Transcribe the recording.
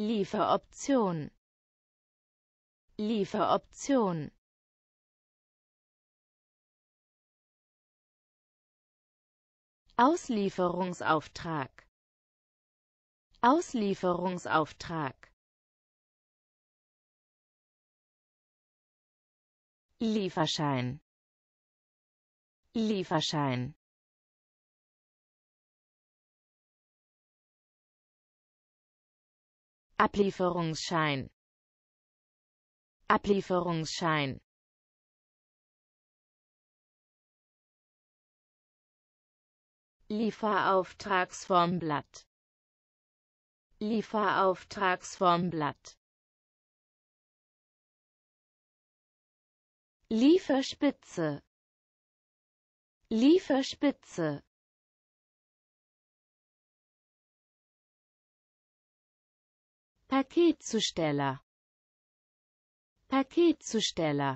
Lieferoption Lieferoption Auslieferungsauftrag Auslieferungsauftrag Lieferschein Lieferschein Ablieferungsschein Ablieferungsschein Lieferauftragsformblatt Lieferauftragsformblatt Lieferspitze Lieferspitze Paketzusteller Paketzusteller